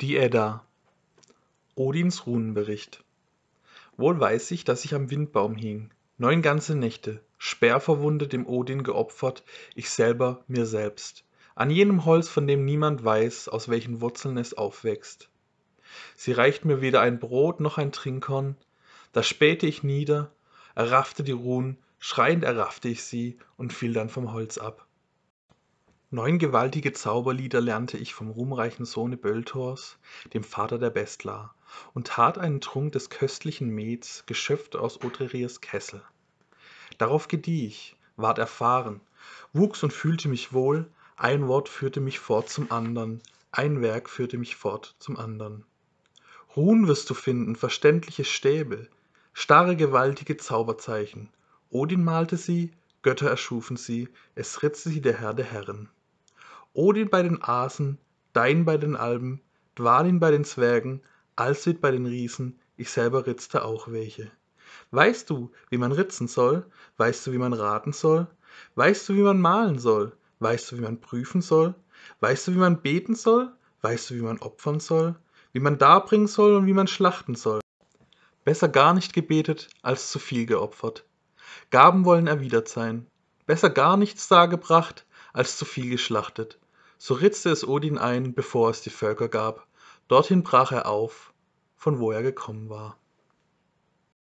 Die Edda. Odins Runenbericht. Wohl weiß ich, dass ich am Windbaum hing, neun ganze Nächte, sperrverwundet dem Odin geopfert, ich selber mir selbst, an jenem Holz, von dem niemand weiß, aus welchen Wurzeln es aufwächst. Sie reicht mir weder ein Brot noch ein Trinkhorn, da spähte ich nieder, erraffte die Runen, schreiend erraffte ich sie und fiel dann vom Holz ab. Neun gewaltige Zauberlieder lernte ich vom ruhmreichen Sohne Böltors, dem Vater der Bestler, und tat einen Trunk des köstlichen Mets, geschöpft aus Odryriers Kessel. Darauf gedieh ich, ward erfahren, wuchs und fühlte mich wohl, ein Wort führte mich fort zum andern, ein Werk führte mich fort zum andern. Ruhen wirst du finden, verständliche Stäbe, starre gewaltige Zauberzeichen. Odin malte sie, Götter erschufen sie, es ritzte sie der Herr der Herren. Odin bei den Asen, Dein bei den Alben, Dvalin bei den Zwergen, Alsvid bei den Riesen, ich selber ritzte auch welche. Weißt du, wie man ritzen soll? Weißt du, wie man raten soll? Weißt du, wie man malen soll? Weißt du, wie man prüfen soll? Weißt du, wie man beten soll? Weißt du, wie man opfern soll? Wie man darbringen soll und wie man schlachten soll? Besser gar nicht gebetet, als zu viel geopfert. Gaben wollen erwidert sein. Besser gar nichts dargebracht, als zu viel geschlachtet. So ritzte es Odin ein, bevor es die Völker gab. Dorthin brach er auf, von wo er gekommen war.